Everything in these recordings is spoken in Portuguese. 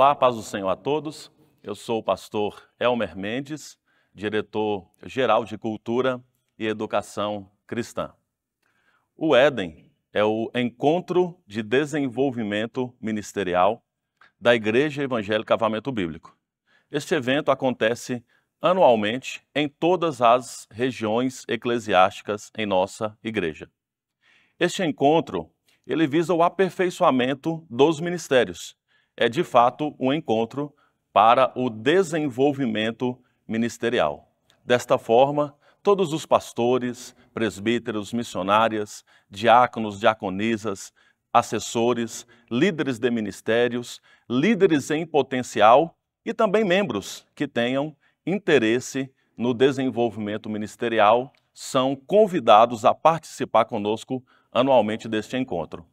Olá, paz do Senhor a todos. Eu sou o pastor Elmer Mendes, diretor-geral de Cultura e Educação Cristã. O Éden é o encontro de desenvolvimento ministerial da Igreja Evangélica Avamento Bíblico. Este evento acontece anualmente em todas as regiões eclesiásticas em nossa igreja. Este encontro, ele visa o aperfeiçoamento dos ministérios é de fato um encontro para o desenvolvimento ministerial. Desta forma, todos os pastores, presbíteros, missionárias, diáconos, diaconisas, assessores, líderes de ministérios, líderes em potencial e também membros que tenham interesse no desenvolvimento ministerial são convidados a participar conosco anualmente deste encontro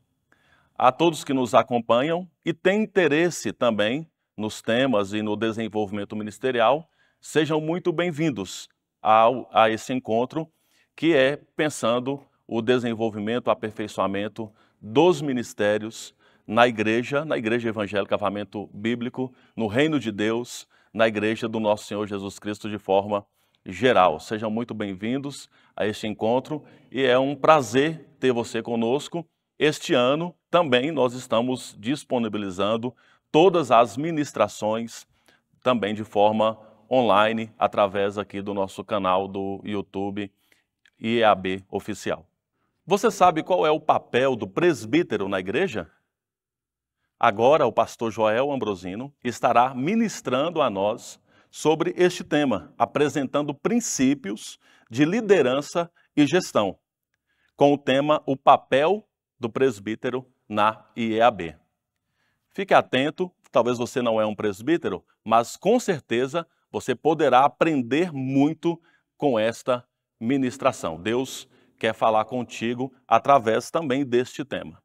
a todos que nos acompanham e têm interesse também nos temas e no desenvolvimento ministerial. Sejam muito bem-vindos ao, a esse encontro, que é pensando o desenvolvimento, o aperfeiçoamento dos ministérios na igreja, na igreja evangélica Avamento Bíblico, no reino de Deus, na igreja do nosso Senhor Jesus Cristo de forma geral. Sejam muito bem-vindos a este encontro e é um prazer ter você conosco este ano também nós estamos disponibilizando todas as ministrações também de forma online através aqui do nosso canal do YouTube IAB Oficial. Você sabe qual é o papel do presbítero na igreja? Agora o pastor Joel Ambrosino estará ministrando a nós sobre este tema, apresentando princípios de liderança e gestão, com o tema O papel do presbítero na IEAB. Fique atento, talvez você não é um presbítero, mas com certeza você poderá aprender muito com esta ministração. Deus quer falar contigo através também deste tema.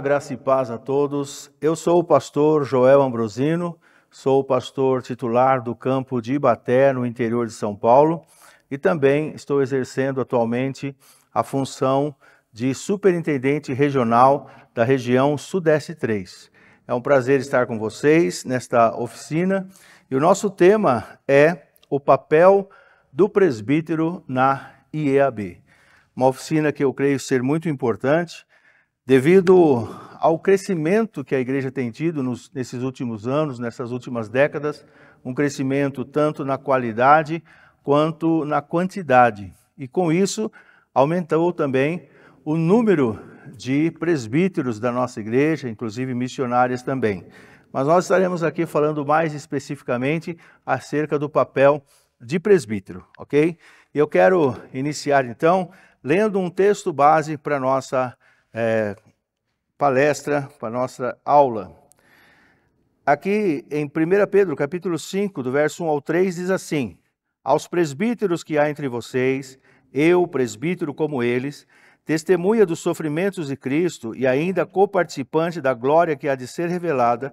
graça e paz a todos. Eu sou o pastor Joel Ambrosino, sou o pastor titular do campo de Ibaté, no interior de São Paulo, e também estou exercendo atualmente a função de superintendente regional da região Sudeste 3. É um prazer estar com vocês nesta oficina e o nosso tema é o papel do presbítero na IEAB. Uma oficina que eu creio ser muito importante Devido ao crescimento que a igreja tem tido nos, nesses últimos anos, nessas últimas décadas, um crescimento tanto na qualidade quanto na quantidade. E com isso, aumentou também o número de presbíteros da nossa igreja, inclusive missionárias também. Mas nós estaremos aqui falando mais especificamente acerca do papel de presbítero, ok? Eu quero iniciar então lendo um texto base para nossa é, palestra, para a nossa aula. Aqui em 1 Pedro, capítulo 5, do verso 1 ao 3, diz assim: Aos presbíteros que há entre vocês, eu, presbítero como eles, testemunha dos sofrimentos de Cristo e ainda coparticipante da glória que há de ser revelada,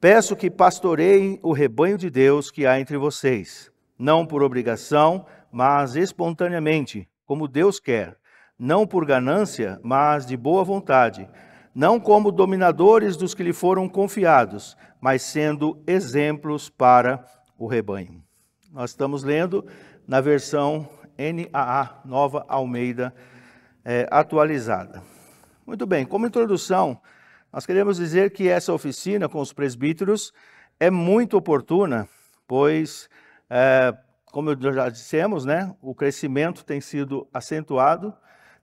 peço que pastoreiem o rebanho de Deus que há entre vocês, não por obrigação, mas espontaneamente, como Deus quer, não por ganância, mas de boa vontade, não como dominadores dos que lhe foram confiados, mas sendo exemplos para o rebanho. Nós estamos lendo na versão NAA, Nova Almeida é, atualizada. Muito bem, como introdução, nós queremos dizer que essa oficina com os presbíteros é muito oportuna, pois, é, como já dissemos, né, o crescimento tem sido acentuado,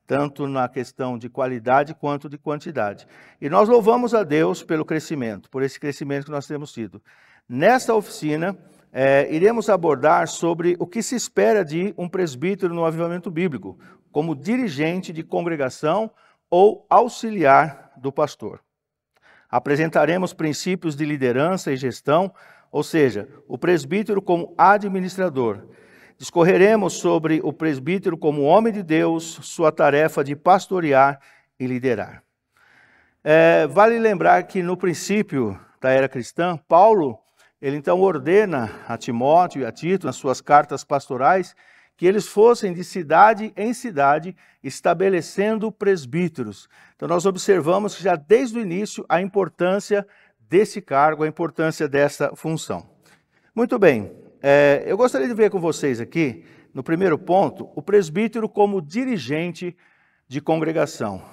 tanto na questão de qualidade quanto de quantidade. E nós louvamos a Deus pelo crescimento, por esse crescimento que nós temos tido. Nesta oficina, é, iremos abordar sobre o que se espera de um presbítero no avivamento bíblico, como dirigente de congregação ou auxiliar do pastor. Apresentaremos princípios de liderança e gestão, ou seja, o presbítero como administrador Discorreremos sobre o presbítero como homem de Deus, sua tarefa de pastorear e liderar. É, vale lembrar que no princípio da era cristã, Paulo, ele então ordena a Timóteo e a Tito, nas suas cartas pastorais, que eles fossem de cidade em cidade, estabelecendo presbíteros. Então, nós observamos já desde o início a importância desse cargo, a importância dessa função. Muito bem, é, eu gostaria de ver com vocês aqui, no primeiro ponto, o presbítero como dirigente de congregação.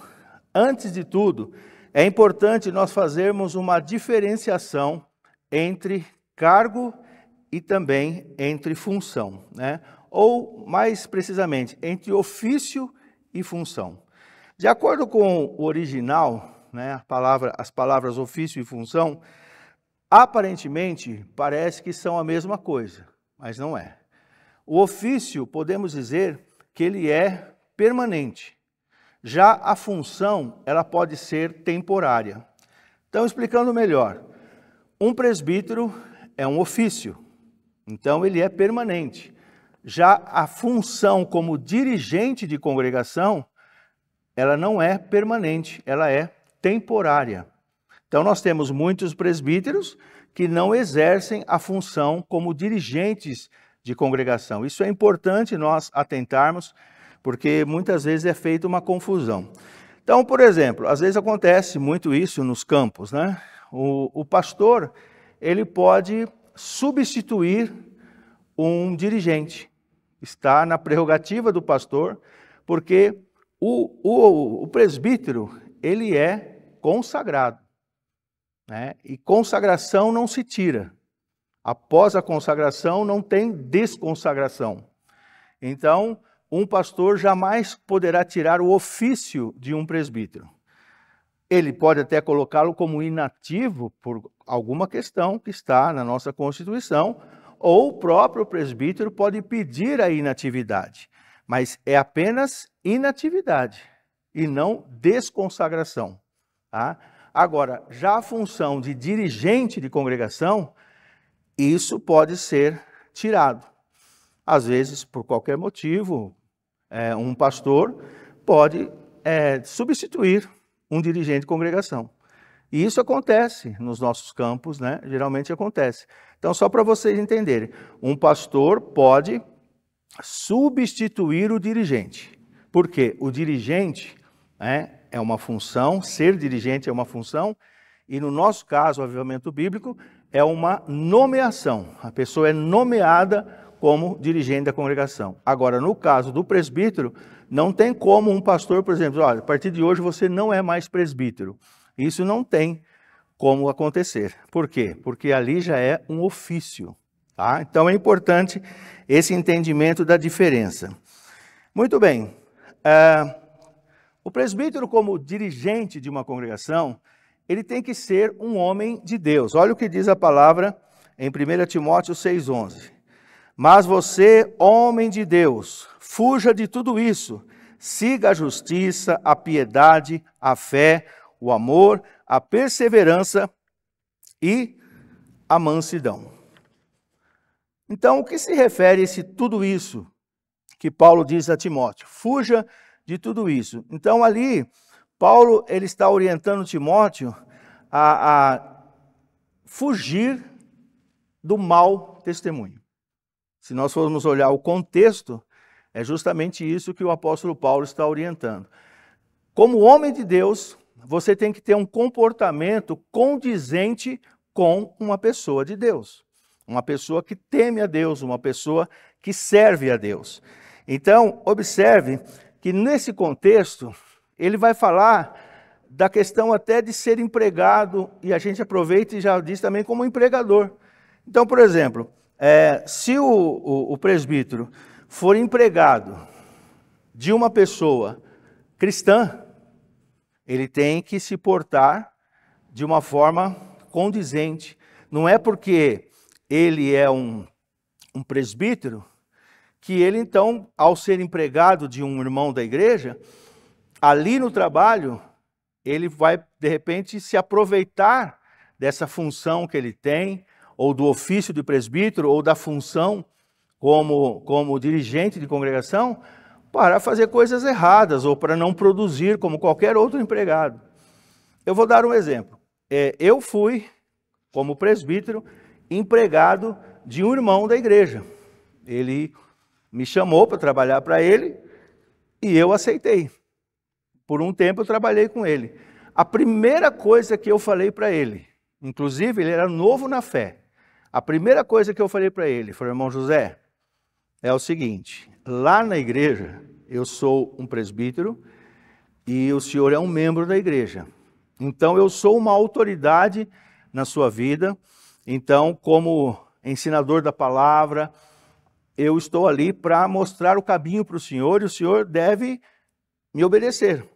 Antes de tudo, é importante nós fazermos uma diferenciação entre cargo e também entre função, né? ou mais precisamente, entre ofício e função. De acordo com o original, né, palavra, as palavras ofício e função, Aparentemente, parece que são a mesma coisa, mas não é. O ofício, podemos dizer que ele é permanente. Já a função, ela pode ser temporária. Então, explicando melhor, um presbítero é um ofício, então ele é permanente. Já a função como dirigente de congregação, ela não é permanente, ela é temporária. Então, nós temos muitos presbíteros que não exercem a função como dirigentes de congregação. Isso é importante nós atentarmos, porque muitas vezes é feita uma confusão. Então, por exemplo, às vezes acontece muito isso nos campos, né? O, o pastor ele pode substituir um dirigente. Está na prerrogativa do pastor, porque o, o, o presbítero ele é consagrado. Né? E consagração não se tira. Após a consagração, não tem desconsagração. Então, um pastor jamais poderá tirar o ofício de um presbítero. Ele pode até colocá-lo como inativo por alguma questão que está na nossa Constituição, ou o próprio presbítero pode pedir a inatividade, mas é apenas inatividade e não desconsagração. Tá? Agora, já a função de dirigente de congregação, isso pode ser tirado. Às vezes, por qualquer motivo, é, um pastor pode é, substituir um dirigente de congregação. E isso acontece nos nossos campos, né? Geralmente acontece. Então, só para vocês entenderem, um pastor pode substituir o dirigente, Por quê? o dirigente né, é uma função, ser dirigente é uma função, e no nosso caso, o avivamento bíblico é uma nomeação. A pessoa é nomeada como dirigente da congregação. Agora, no caso do presbítero, não tem como um pastor, por exemplo, olha, a partir de hoje você não é mais presbítero. Isso não tem como acontecer. Por quê? Porque ali já é um ofício. Tá? Então é importante esse entendimento da diferença. Muito bem. Uh, o presbítero, como dirigente de uma congregação, ele tem que ser um homem de Deus. Olha o que diz a palavra em 1 Timóteo 6,11. Mas você, homem de Deus, fuja de tudo isso, siga a justiça, a piedade, a fé, o amor, a perseverança e a mansidão. Então, o que se refere a esse tudo isso que Paulo diz a Timóteo? Fuja de de tudo isso. Então ali, Paulo ele está orientando Timóteo a, a fugir do mau testemunho. Se nós formos olhar o contexto, é justamente isso que o apóstolo Paulo está orientando. Como homem de Deus, você tem que ter um comportamento condizente com uma pessoa de Deus, uma pessoa que teme a Deus, uma pessoa que serve a Deus. Então, observe que nesse contexto ele vai falar da questão até de ser empregado, e a gente aproveita e já diz também como empregador. Então, por exemplo, é, se o, o, o presbítero for empregado de uma pessoa cristã, ele tem que se portar de uma forma condizente. Não é porque ele é um, um presbítero que ele então, ao ser empregado de um irmão da igreja, ali no trabalho, ele vai de repente se aproveitar dessa função que ele tem, ou do ofício de presbítero, ou da função como, como dirigente de congregação, para fazer coisas erradas ou para não produzir como qualquer outro empregado. Eu vou dar um exemplo. É, eu fui, como presbítero, empregado de um irmão da igreja. Ele me chamou para trabalhar para ele e eu aceitei. Por um tempo eu trabalhei com ele. A primeira coisa que eu falei para ele, inclusive ele era novo na fé, a primeira coisa que eu falei para ele foi: irmão José, é o seguinte, lá na igreja eu sou um presbítero e o senhor é um membro da igreja. Então eu sou uma autoridade na sua vida. Então, como ensinador da palavra, eu estou ali para mostrar o caminho para o senhor e o senhor deve me obedecer.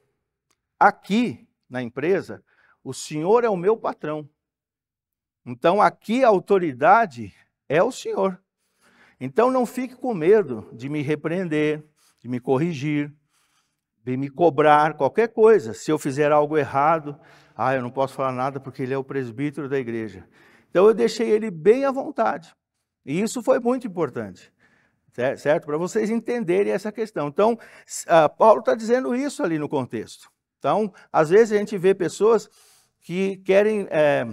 Aqui na empresa, o senhor é o meu patrão. Então aqui a autoridade é o senhor. Então não fique com medo de me repreender, de me corrigir, de me cobrar qualquer coisa. Se eu fizer algo errado, ah, eu não posso falar nada porque ele é o presbítero da igreja. Então eu deixei ele bem à vontade. E isso foi muito importante certo? Para vocês entenderem essa questão. Então, ah, Paulo está dizendo isso ali no contexto. Então, às vezes a gente vê pessoas que querem, é,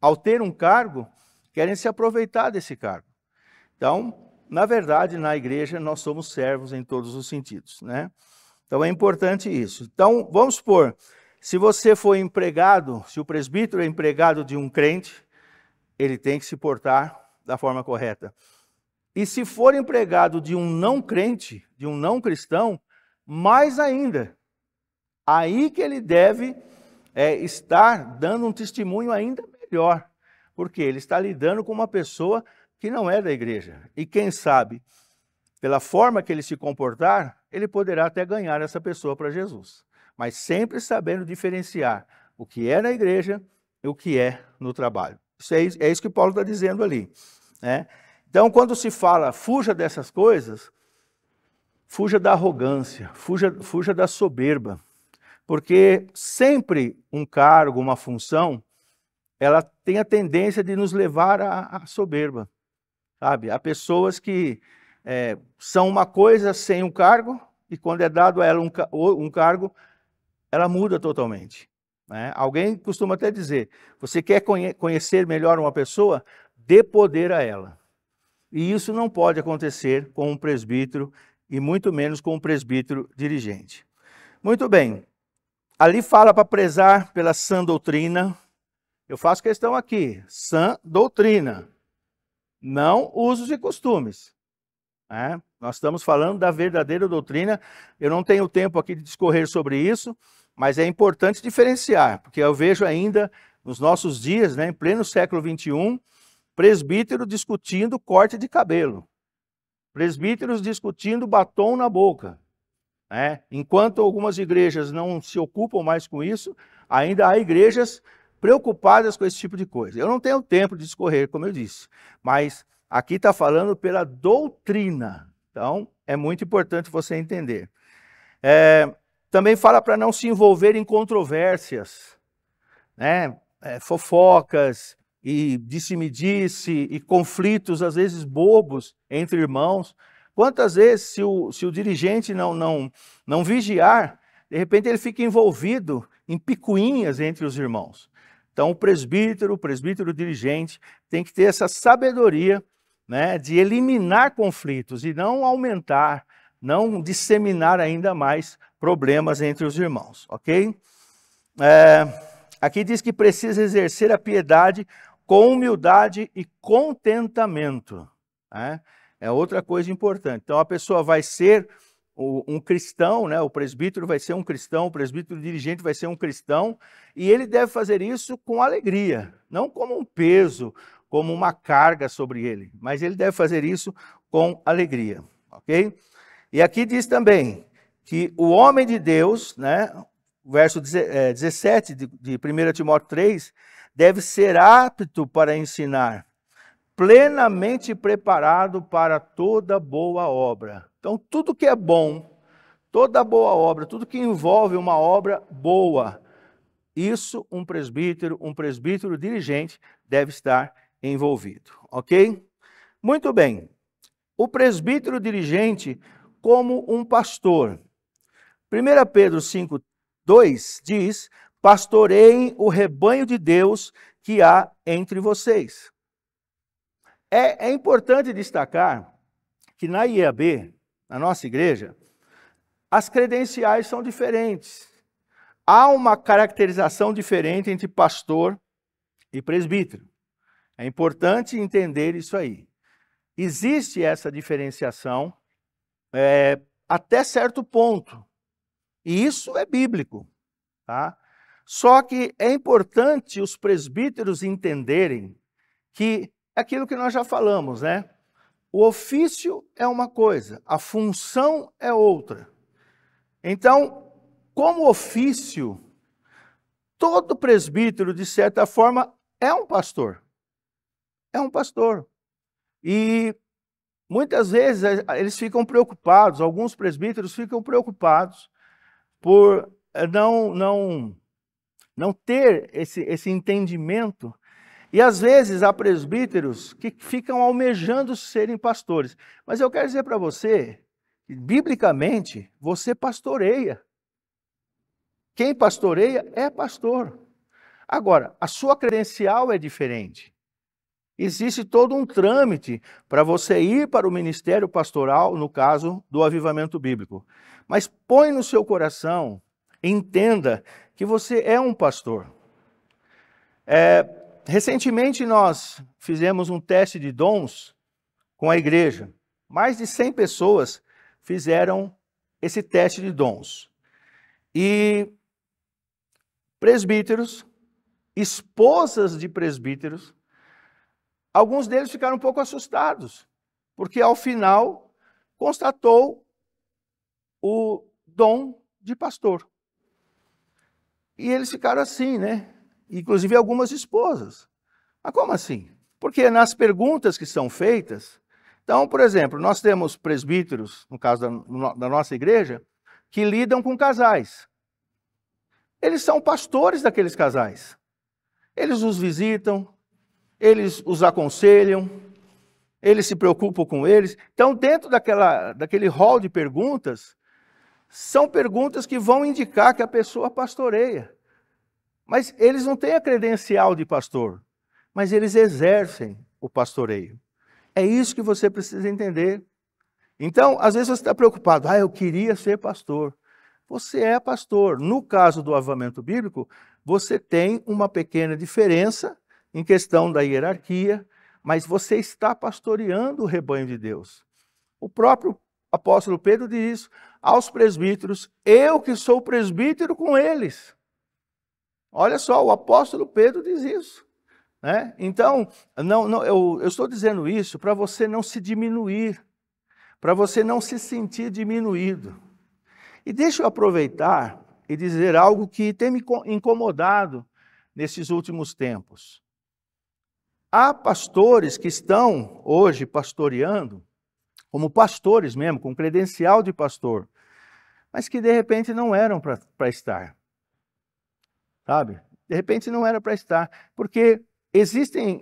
ao ter um cargo, querem se aproveitar desse cargo. Então, na verdade, na igreja nós somos servos em todos os sentidos, né? Então é importante isso. Então, vamos supor, se você foi empregado, se o presbítero é empregado de um crente, ele tem que se portar da forma correta. E se for empregado de um não crente, de um não cristão, mais ainda. Aí que ele deve é, estar dando um testemunho ainda melhor, porque ele está lidando com uma pessoa que não é da igreja. E quem sabe, pela forma que ele se comportar, ele poderá até ganhar essa pessoa para Jesus. Mas sempre sabendo diferenciar o que é na igreja e o que é no trabalho. Isso é, é isso que Paulo está dizendo ali. Né? Então, quando se fala fuja dessas coisas, fuja da arrogância, fuja, fuja da soberba, porque sempre um cargo, uma função, ela tem a tendência de nos levar à, à soberba, sabe? Há pessoas que é, são uma coisa sem um cargo e quando é dado a ela um, um cargo, ela muda totalmente. Né? Alguém costuma até dizer: você quer conhe conhecer melhor uma pessoa? Dê poder a ela. E isso não pode acontecer com um presbítero e muito menos com um presbítero dirigente. Muito bem. Ali fala para prezar pela sã doutrina. Eu faço questão aqui, sã doutrina, não usos e costumes. É? Nós estamos falando da verdadeira doutrina. Eu não tenho tempo aqui de discorrer sobre isso, mas é importante diferenciar, porque eu vejo ainda nos nossos dias, né, em pleno século XXI, Presbítero discutindo corte de cabelo. Presbíteros discutindo batom na boca. Né? Enquanto algumas igrejas não se ocupam mais com isso, ainda há igrejas preocupadas com esse tipo de coisa. Eu não tenho tempo de discorrer, como eu disse, mas aqui está falando pela doutrina. Então, é muito importante você entender. É, também fala para não se envolver em controvérsias, né? É, fofocas, e disse-me-disse e conflitos, às vezes bobos, entre irmãos. Quantas vezes, se o, se o dirigente não, não, não vigiar, de repente ele fica envolvido em picuinhas entre os irmãos. Então, o presbítero, o presbítero dirigente, tem que ter essa sabedoria né, de eliminar conflitos e não aumentar, não disseminar ainda mais problemas entre os irmãos, ok? É, aqui diz que precisa exercer a piedade com humildade e contentamento. Né? É outra coisa importante. Então, a pessoa vai ser um cristão, né? o presbítero vai ser um cristão, o presbítero dirigente vai ser um cristão, e ele deve fazer isso com alegria, não como um peso, como uma carga sobre ele, mas ele deve fazer isso com alegria, ok? E aqui diz também que o homem de Deus, né? verso 17 eh, de 1 Timóteo 3, deve ser apto para ensinar, plenamente preparado para toda boa obra. Então, tudo que é bom, toda boa obra, tudo que envolve uma obra boa, isso um presbítero, um presbítero dirigente deve estar envolvido, ok? Muito bem. O presbítero dirigente como um pastor. 1 Pedro 5, 2 diz: pastoreiem o rebanho de Deus que há entre vocês. É, é importante destacar que na IAB, na nossa igreja, as credenciais são diferentes. Há uma caracterização diferente entre pastor e presbítero. É importante entender isso aí. Existe essa diferenciação é, até certo ponto. E isso é bíblico. Tá? Só que é importante os presbíteros entenderem que aquilo que nós já falamos, né? O ofício é uma coisa, a função é outra. Então, como ofício, todo presbítero, de certa forma, é um pastor. É um pastor. E muitas vezes eh, eles ficam preocupados, alguns presbíteros ficam preocupados por eh, não, não não ter esse, esse entendimento. E às vezes há presbíteros que ficam almejando serem pastores. Mas eu quero dizer para você, que, biblicamente, você pastoreia. Quem pastoreia é pastor. Agora, a sua credencial é diferente. Existe todo um trâmite para você ir para o ministério pastoral, no caso do avivamento bíblico. Mas põe no seu coração, entenda que você é um pastor. É, recentemente nós fizemos um teste de dons com a igreja. Mais de 100 pessoas fizeram esse teste de dons. E presbíteros, esposas de presbíteros, alguns deles ficaram um pouco assustados, porque ao final constatou o dom de pastor. E eles ficaram assim, né? Inclusive algumas esposas. Mas ah, como assim? Porque nas perguntas que são feitas, então, por exemplo, nós temos presbíteros, no caso da, da nossa igreja, que lidam com casais. Eles são pastores daqueles casais. Eles os visitam, eles os aconselham, eles se preocupam com eles. Então, dentro daquela, daquele rol de perguntas, são perguntas que vão indicar que a pessoa pastoreia. Mas eles não têm a credencial de pastor, mas eles exercem o pastoreio. É isso que você precisa entender. Então, às vezes você está preocupado, ah, eu queria ser pastor. Você é pastor. No caso do avamento bíblico, você tem uma pequena diferença em questão da hierarquia, mas você está pastoreando o rebanho de Deus. O próprio apóstolo Pedro diz aos presbíteros: Eu que sou presbítero com eles. Olha só, o apóstolo Pedro diz isso. Né? Então, não, não, eu, eu estou dizendo isso para você não se diminuir, para você não se sentir diminuído. E deixa eu aproveitar e dizer algo que tem me incomodado nesses últimos tempos. Há pastores que estão hoje pastoreando como pastores mesmo, com credencial de pastor, mas que de repente não eram para estar. Sabe? De repente não era para estar. Porque existem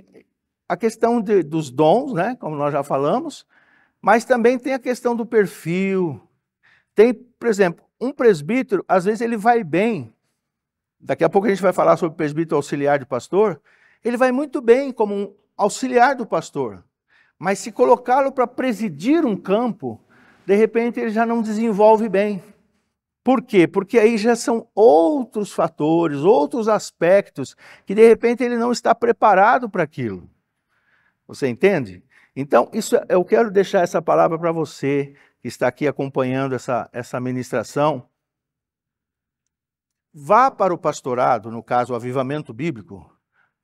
a questão de, dos dons, né? como nós já falamos, mas também tem a questão do perfil. Tem, por exemplo, um presbítero, às vezes ele vai bem. Daqui a pouco a gente vai falar sobre presbítero auxiliar de pastor. Ele vai muito bem como um auxiliar do pastor. Mas se colocá-lo para presidir um campo, de repente ele já não desenvolve bem. Por quê? Porque aí já são outros fatores, outros aspectos, que de repente ele não está preparado para aquilo. Você entende? Então, isso, é, eu quero deixar essa palavra para você que está aqui acompanhando essa, essa ministração. Vá para o pastorado, no caso, o avivamento bíblico,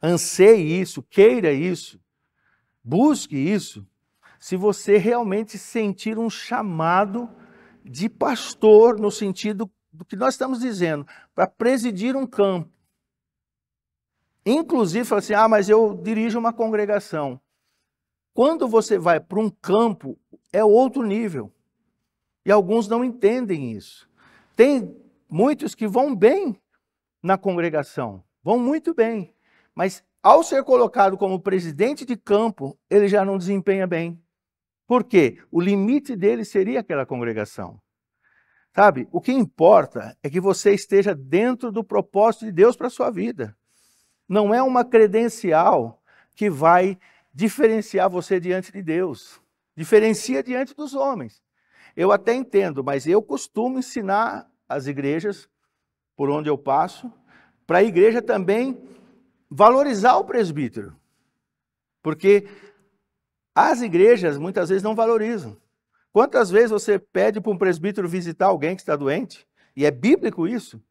anseie isso, queira isso, Busque isso se você realmente sentir um chamado de pastor, no sentido do que nós estamos dizendo, para presidir um campo. Inclusive, fala assim: ah, mas eu dirijo uma congregação. Quando você vai para um campo, é outro nível. E alguns não entendem isso. Tem muitos que vão bem na congregação, vão muito bem, mas ao ser colocado como presidente de campo, ele já não desempenha bem. Por quê? O limite dele seria aquela congregação. Sabe? O que importa é que você esteja dentro do propósito de Deus para a sua vida. Não é uma credencial que vai diferenciar você diante de Deus. Diferencia diante dos homens. Eu até entendo, mas eu costumo ensinar as igrejas, por onde eu passo, para a igreja também valorizar o presbítero. Porque as igrejas muitas vezes não valorizam. Quantas vezes você pede para um presbítero visitar alguém que está doente? E é bíblico isso.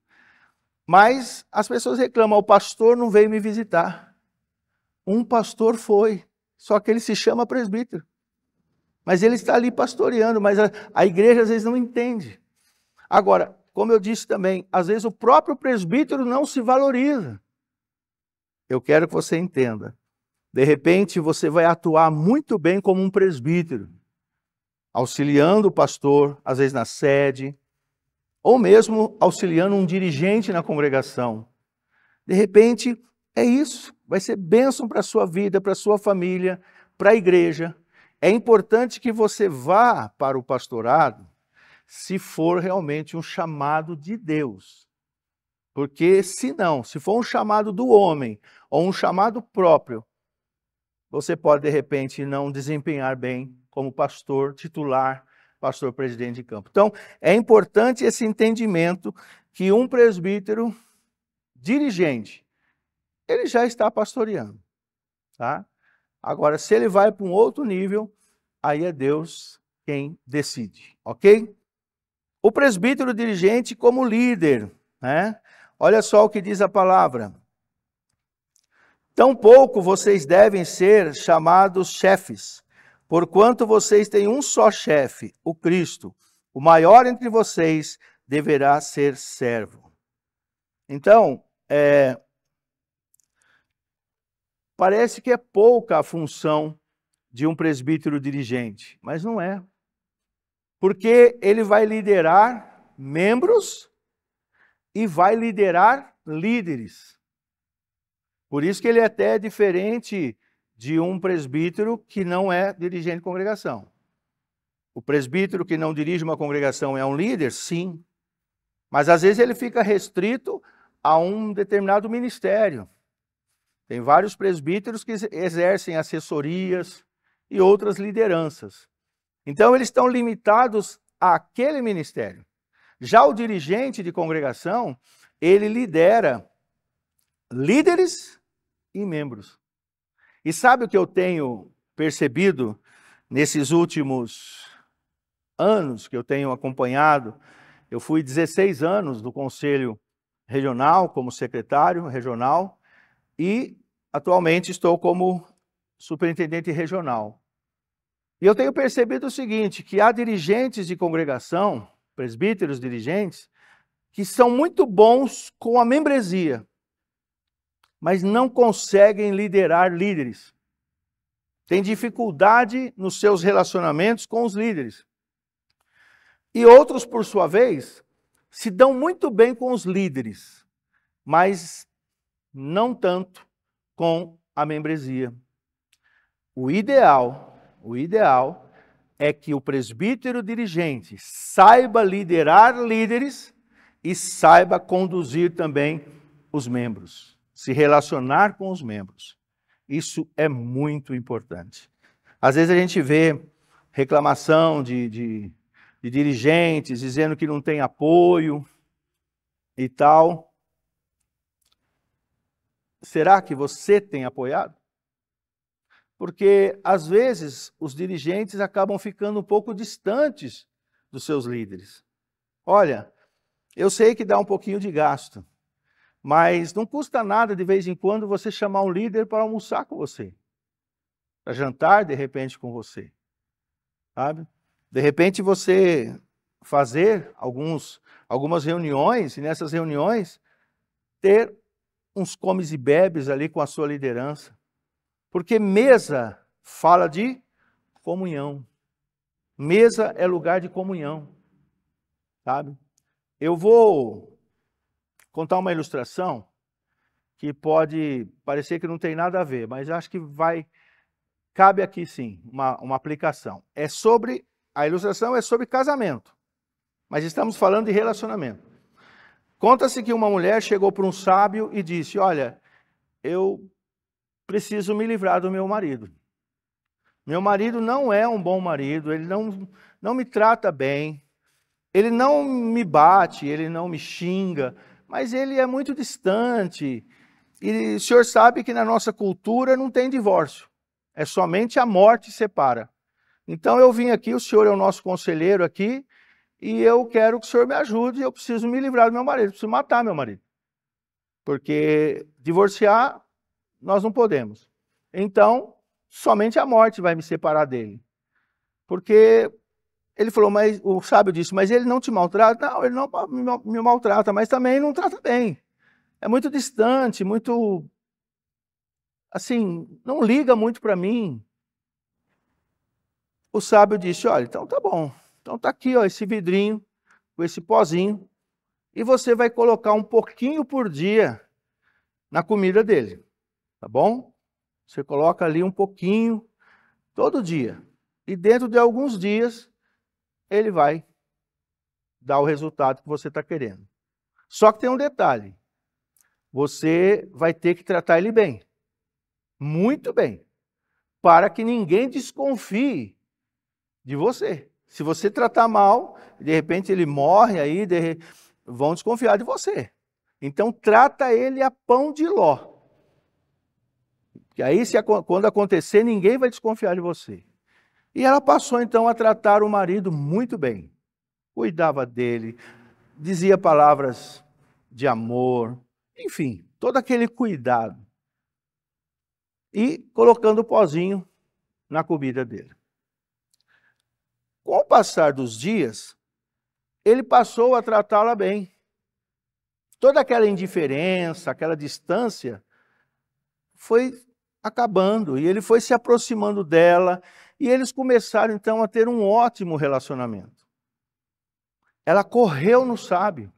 Mas as pessoas reclamam: o pastor não veio me visitar. Um pastor foi, só que ele se chama presbítero. Mas ele está ali pastoreando, mas a, a igreja às vezes não entende. Agora, como eu disse também, às vezes o próprio presbítero não se valoriza. Eu quero que você entenda. De repente, você vai atuar muito bem como um presbítero, auxiliando o pastor, às vezes na sede, ou mesmo auxiliando um dirigente na congregação. De repente, é isso. Vai ser bênção para a sua vida, para a sua família, para a igreja. É importante que você vá para o pastorado se for realmente um chamado de Deus. Porque, se não, se for um chamado do homem ou um chamado próprio, você pode, de repente, não desempenhar bem como pastor titular, pastor presidente de campo. Então, é importante esse entendimento que um presbítero dirigente, ele já está pastoreando, tá? Agora, se ele vai para um outro nível, aí é Deus quem decide, ok? O presbítero dirigente como líder, né? Olha só o que diz a palavra. Tampouco vocês devem ser chamados chefes, porquanto vocês têm um só chefe, o Cristo. O maior entre vocês deverá ser servo. Então, é, parece que é pouca a função de um presbítero dirigente, mas não é. Porque ele vai liderar membros e vai liderar líderes. Por isso que ele é até é diferente de um presbítero que não é dirigente de congregação. O presbítero que não dirige uma congregação é um líder? Sim. Mas às vezes ele fica restrito a um determinado ministério. Tem vários presbíteros que exercem assessorias e outras lideranças. Então eles estão limitados àquele ministério. Já o dirigente de congregação, ele lidera líderes e membros. E sabe o que eu tenho percebido nesses últimos anos que eu tenho acompanhado? Eu fui 16 anos do Conselho Regional, como secretário regional, e atualmente estou como superintendente regional. E eu tenho percebido o seguinte, que há dirigentes de congregação, presbíteros dirigentes, que são muito bons com a membresia, mas não conseguem liderar líderes. Tem dificuldade nos seus relacionamentos com os líderes. E outros, por sua vez, se dão muito bem com os líderes, mas não tanto com a membresia. O ideal, o ideal é que o presbítero dirigente saiba liderar líderes e saiba conduzir também os membros se relacionar com os membros. Isso é muito importante. Às vezes a gente vê reclamação de, de, de dirigentes dizendo que não tem apoio e tal. Será que você tem apoiado? Porque às vezes os dirigentes acabam ficando um pouco distantes dos seus líderes. Olha, eu sei que dá um pouquinho de gasto, mas não custa nada de vez em quando você chamar um líder para almoçar com você, para jantar de repente com você, sabe? De repente você fazer alguns, algumas reuniões e nessas reuniões ter uns comes e bebes ali com a sua liderança, porque mesa fala de comunhão, mesa é lugar de comunhão, sabe? Eu vou contar uma ilustração que pode parecer que não tem nada a ver, mas acho que vai cabe aqui sim uma, uma aplicação. É sobre a ilustração é sobre casamento, mas estamos falando de relacionamento. Conta-se que uma mulher chegou para um sábio e disse: Olha, eu preciso me livrar do meu marido. Meu marido não é um bom marido, ele não, não me trata bem, ele não me bate, ele não me xinga, mas ele é muito distante. E o senhor sabe que na nossa cultura não tem divórcio, é somente a morte separa. Então eu vim aqui, o senhor é o nosso conselheiro aqui, e eu quero que o senhor me ajude, eu preciso me livrar do meu marido, preciso matar meu marido. Porque divorciar nós não podemos. Então, somente a morte vai me separar dele. Porque ele falou, mas o sábio disse, mas ele não te maltrata? Não, ele não me maltrata, mas também não trata bem. É muito distante, muito. Assim, não liga muito para mim. O sábio disse: Olha, então tá bom. Então tá aqui, ó, esse vidrinho, com esse pozinho, e você vai colocar um pouquinho por dia na comida dele, tá bom? Você coloca ali um pouquinho todo dia. E dentro de alguns dias, ele vai dar o resultado que você está querendo. Só que tem um detalhe: você vai ter que tratar ele bem, muito bem, para que ninguém desconfie de você. Se você tratar mal, de repente ele morre aí, de... vão desconfiar de você. Então trata ele a pão de ló. Que aí, se, quando acontecer, ninguém vai desconfiar de você. E ela passou então a tratar o marido muito bem. Cuidava dele, dizia palavras de amor, enfim, todo aquele cuidado. E colocando o pozinho na comida dele. Com o passar dos dias, ele passou a tratá-la bem. Toda aquela indiferença, aquela distância foi acabando e ele foi se aproximando dela e eles começaram então a ter um ótimo relacionamento. Ela correu no sábio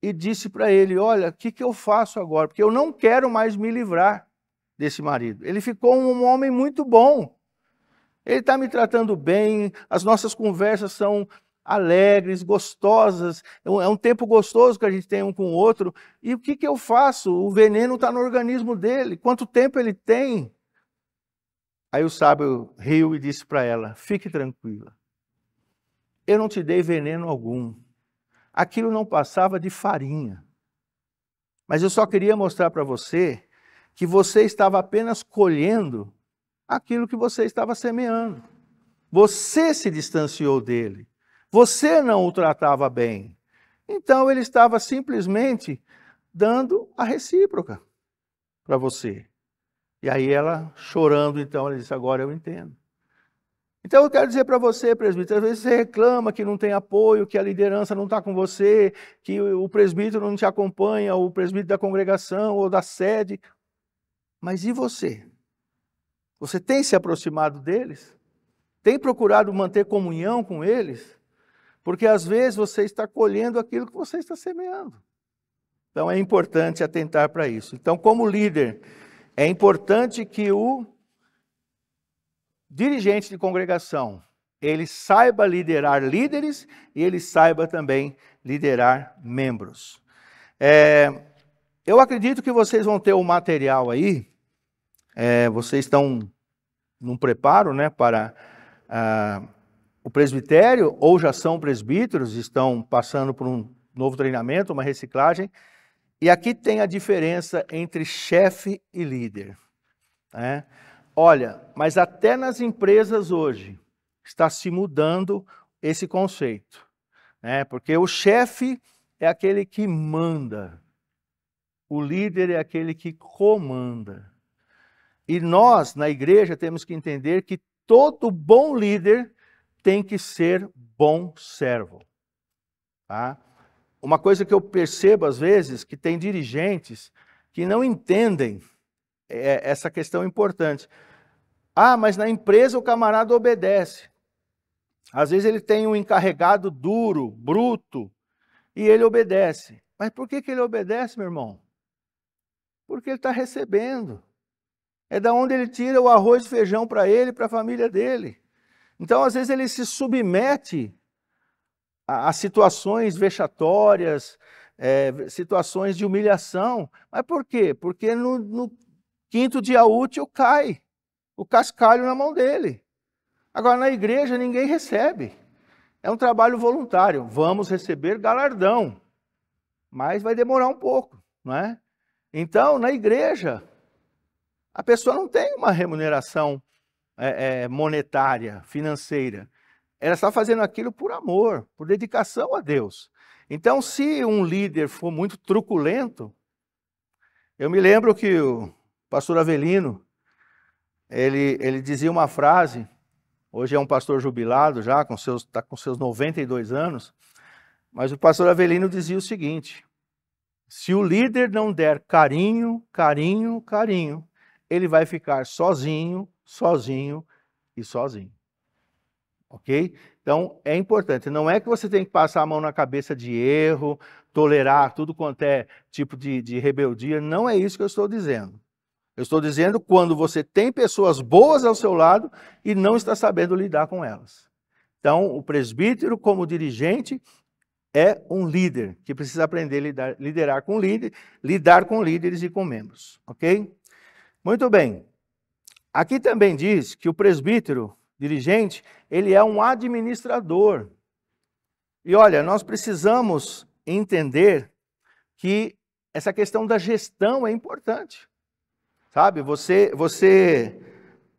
e disse para ele: Olha, o que, que eu faço agora? Porque eu não quero mais me livrar desse marido. Ele ficou um homem muito bom. Ele está me tratando bem, as nossas conversas são alegres, gostosas, é, é um tempo gostoso que a gente tem um com o outro. E o que, que eu faço? O veneno está no organismo dele. Quanto tempo ele tem? Aí o sábio riu e disse para ela: Fique tranquila, eu não te dei veneno algum. Aquilo não passava de farinha. Mas eu só queria mostrar para você que você estava apenas colhendo aquilo que você estava semeando. Você se distanciou dele. Você não o tratava bem. Então ele estava simplesmente dando a recíproca para você. E aí ela, chorando, então, ela disse: Agora eu entendo. Então eu quero dizer para você, presbítero, às vezes você reclama que não tem apoio, que a liderança não está com você, que o presbítero não te acompanha, o presbítero da congregação ou da sede. Mas e você? Você tem se aproximado deles? Tem procurado manter comunhão com eles? Porque às vezes você está colhendo aquilo que você está semeando. Então é importante atentar para isso. Então, como líder, é importante que o dirigente de congregação, ele saiba liderar líderes e ele saiba também liderar membros. É, eu acredito que vocês vão ter o um material aí, é, vocês estão num preparo né, para ah, o presbitério, ou já são presbíteros, estão passando por um novo treinamento, uma reciclagem, e aqui tem a diferença entre chefe e líder. Né? Olha, mas até nas empresas hoje está se mudando esse conceito, né? porque o chefe é aquele que manda, o líder é aquele que comanda. E nós, na igreja, temos que entender que todo bom líder tem que ser bom servo. Tá? Uma coisa que eu percebo às vezes que tem dirigentes que não entendem é, é, essa questão importante. Ah, mas na empresa o camarada obedece. Às vezes ele tem um encarregado duro, bruto, e ele obedece. Mas por que, que ele obedece, meu irmão? Porque ele está recebendo. É da onde ele tira o arroz e feijão para ele, para a família dele. Então, às vezes, ele se submete a, situações vexatórias, é, situações de humilhação. Mas por quê? Porque no, no quinto dia útil cai o cascalho na mão dele. Agora, na igreja, ninguém recebe. É um trabalho voluntário. Vamos receber galardão, mas vai demorar um pouco, não é? Então, na igreja, a pessoa não tem uma remuneração é, é, monetária, financeira, ela está fazendo aquilo por amor, por dedicação a Deus. Então, se um líder for muito truculento, eu me lembro que o pastor Avelino, ele, ele dizia uma frase, hoje é um pastor jubilado já, com seus, está com seus 92 anos, mas o pastor Avelino dizia o seguinte, se o líder não der carinho, carinho, carinho, ele vai ficar sozinho, sozinho e sozinho ok? Então, é importante. Não é que você tem que passar a mão na cabeça de erro, tolerar tudo quanto é tipo de, de rebeldia. Não é isso que eu estou dizendo. Eu estou dizendo quando você tem pessoas boas ao seu lado e não está sabendo lidar com elas. Então, o presbítero, como dirigente, é um líder que precisa aprender a lidar, liderar com líder, lidar com líderes e com membros, ok? Muito bem. Aqui também diz que o presbítero dirigente, ele é um administrador. E olha, nós precisamos entender que essa questão da gestão é importante. Sabe? Você, você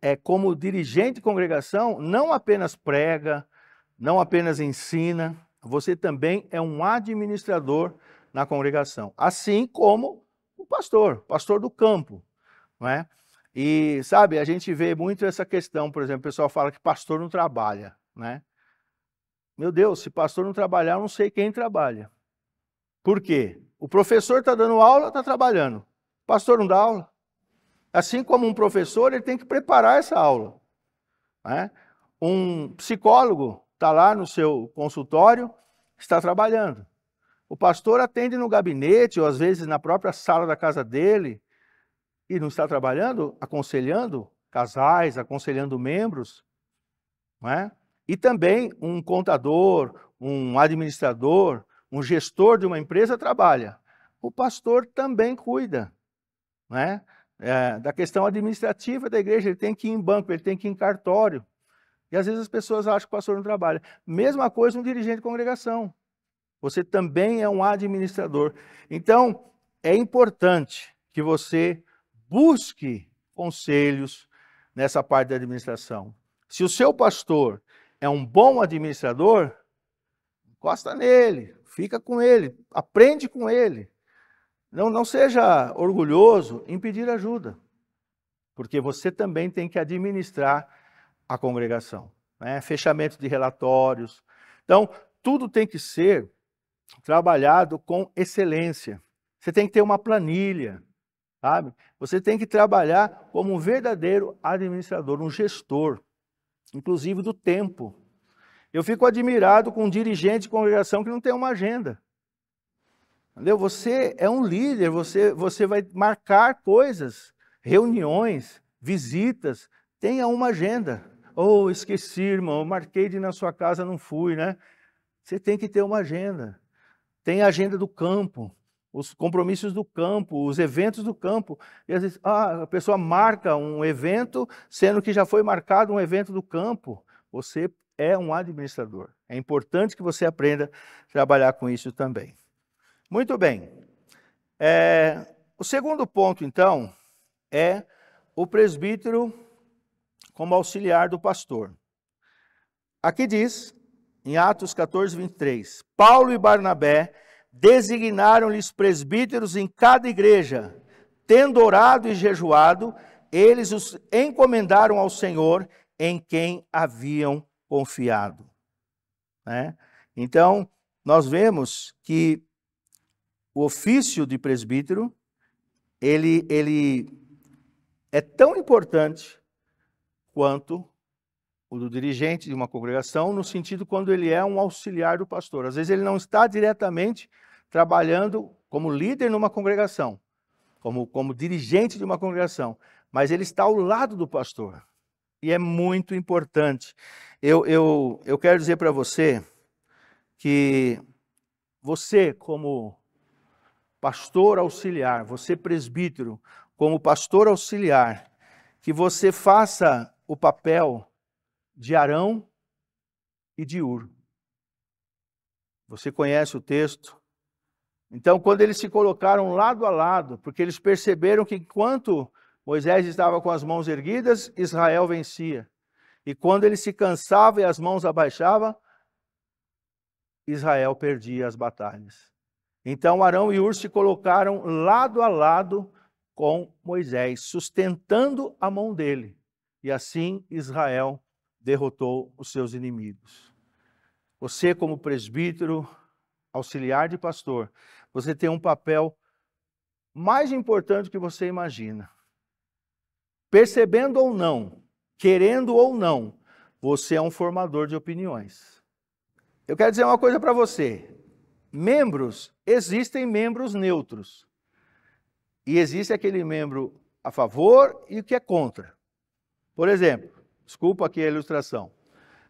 é como dirigente de congregação, não apenas prega, não apenas ensina, você também é um administrador na congregação, assim como o pastor, pastor do campo, não é? E, sabe, a gente vê muito essa questão, por exemplo, o pessoal fala que pastor não trabalha, né? Meu Deus, se pastor não trabalhar, eu não sei quem trabalha. Por quê? O professor está dando aula, está trabalhando. O pastor não dá aula. Assim como um professor, ele tem que preparar essa aula. Né? Um psicólogo está lá no seu consultório, está trabalhando. O pastor atende no gabinete, ou às vezes na própria sala da casa dele, e não está trabalhando, aconselhando casais, aconselhando membros, não é? e também um contador, um administrador, um gestor de uma empresa trabalha. O pastor também cuida né? É, da questão administrativa da igreja, ele tem que ir em banco, ele tem que ir em cartório. E às vezes as pessoas acham que o pastor não trabalha. Mesma coisa um dirigente de congregação. Você também é um administrador. Então, é importante que você busque conselhos nessa parte da administração. Se o seu pastor é um bom administrador, encosta nele, fica com ele, aprende com ele. Não, não seja orgulhoso em pedir ajuda, porque você também tem que administrar a congregação. Né? Fechamento de relatórios. Então, tudo tem que ser trabalhado com excelência. Você tem que ter uma planilha, Sabe? Você tem que trabalhar como um verdadeiro administrador, um gestor, inclusive do tempo. Eu fico admirado com um dirigente de congregação que não tem uma agenda. Entendeu? Você é um líder, você, você vai marcar coisas, reuniões, visitas, tenha uma agenda. Ou oh, esqueci, irmão, marquei de ir na sua casa, não fui, né? Você tem que ter uma agenda. Tem a agenda do campo, os compromissos do campo, os eventos do campo. E às vezes ah, a pessoa marca um evento, sendo que já foi marcado um evento do campo. Você é um administrador. É importante que você aprenda a trabalhar com isso também. Muito bem. É, o segundo ponto, então, é o presbítero como auxiliar do pastor. Aqui diz, em Atos 14, 23, Paulo e Barnabé Designaram-lhes presbíteros em cada igreja. Tendo orado e jejuado, eles os encomendaram ao Senhor em quem haviam confiado. Né? Então, nós vemos que o ofício de presbítero, ele, ele é tão importante quanto o do dirigente de uma congregação, no sentido quando ele é um auxiliar do pastor. Às vezes ele não está diretamente trabalhando como líder numa congregação, como, como dirigente de uma congregação, mas ele está ao lado do pastor. E é muito importante. Eu, eu, eu quero dizer para você que você, como pastor auxiliar, você, presbítero, como pastor auxiliar, que você faça o papel de Arão e de Ur. Você conhece o texto? Então, quando eles se colocaram lado a lado, porque eles perceberam que enquanto Moisés estava com as mãos erguidas, Israel vencia. E quando ele se cansava e as mãos abaixava, Israel perdia as batalhas. Então Arão e Ur se colocaram lado a lado com Moisés, sustentando a mão dele. E assim Israel derrotou os seus inimigos. Você, como presbítero, auxiliar de pastor, você tem um papel mais importante que você imagina. Percebendo ou não, querendo ou não, você é um formador de opiniões. Eu quero dizer uma coisa para você. Membros, existem membros neutros. E existe aquele membro a favor e o que é contra. Por exemplo, Desculpa aqui a ilustração.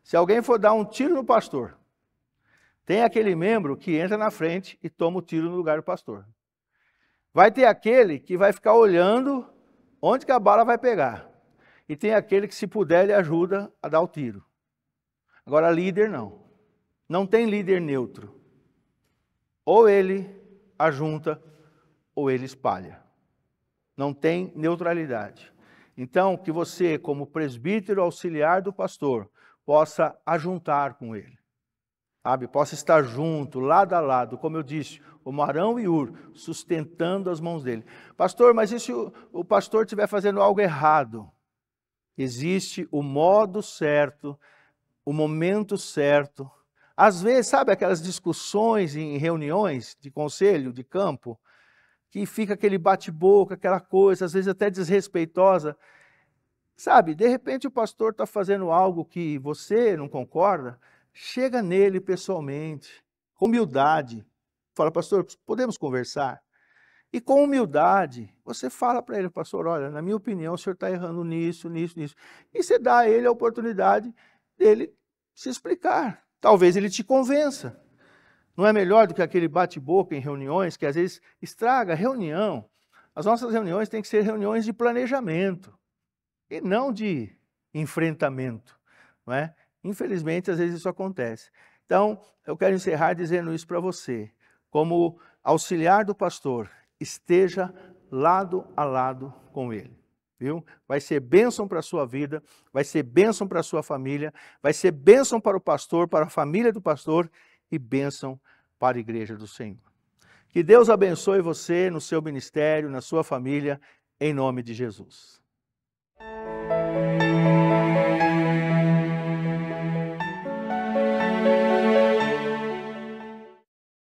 Se alguém for dar um tiro no pastor, tem aquele membro que entra na frente e toma o tiro no lugar do pastor. Vai ter aquele que vai ficar olhando onde que a bala vai pegar. E tem aquele que, se puder, ele ajuda a dar o tiro. Agora, líder não. Não tem líder neutro. Ou ele ajunta ou ele espalha. Não tem neutralidade. Então, que você, como presbítero auxiliar do pastor, possa ajuntar com ele, sabe? Possa estar junto, lado a lado, como eu disse, o Marão e Ur, sustentando as mãos dele. Pastor, mas e se o, o pastor estiver fazendo algo errado? Existe o modo certo, o momento certo. Às vezes, sabe aquelas discussões em reuniões de conselho, de campo? que fica aquele bate-boca, aquela coisa, às vezes até desrespeitosa. Sabe, de repente o pastor está fazendo algo que você não concorda, chega nele pessoalmente, com humildade. Fala, pastor, podemos conversar? E com humildade, você fala para ele, pastor, olha, na minha opinião, o senhor está errando nisso, nisso, nisso. E você dá a ele a oportunidade dele se explicar. Talvez ele te convença. Não é melhor do que aquele bate-boca em reuniões que às vezes estraga a reunião? As nossas reuniões têm que ser reuniões de planejamento e não de enfrentamento, não é? Infelizmente, às vezes isso acontece. Então, eu quero encerrar dizendo isso para você. Como auxiliar do pastor, esteja lado a lado com ele. Viu? Vai ser bênção para a sua vida, vai ser bênção para a sua família, vai ser bênção para o pastor, para a família do pastor e bênção para a igreja do Senhor. Que Deus abençoe você no seu ministério, na sua família, em nome de Jesus.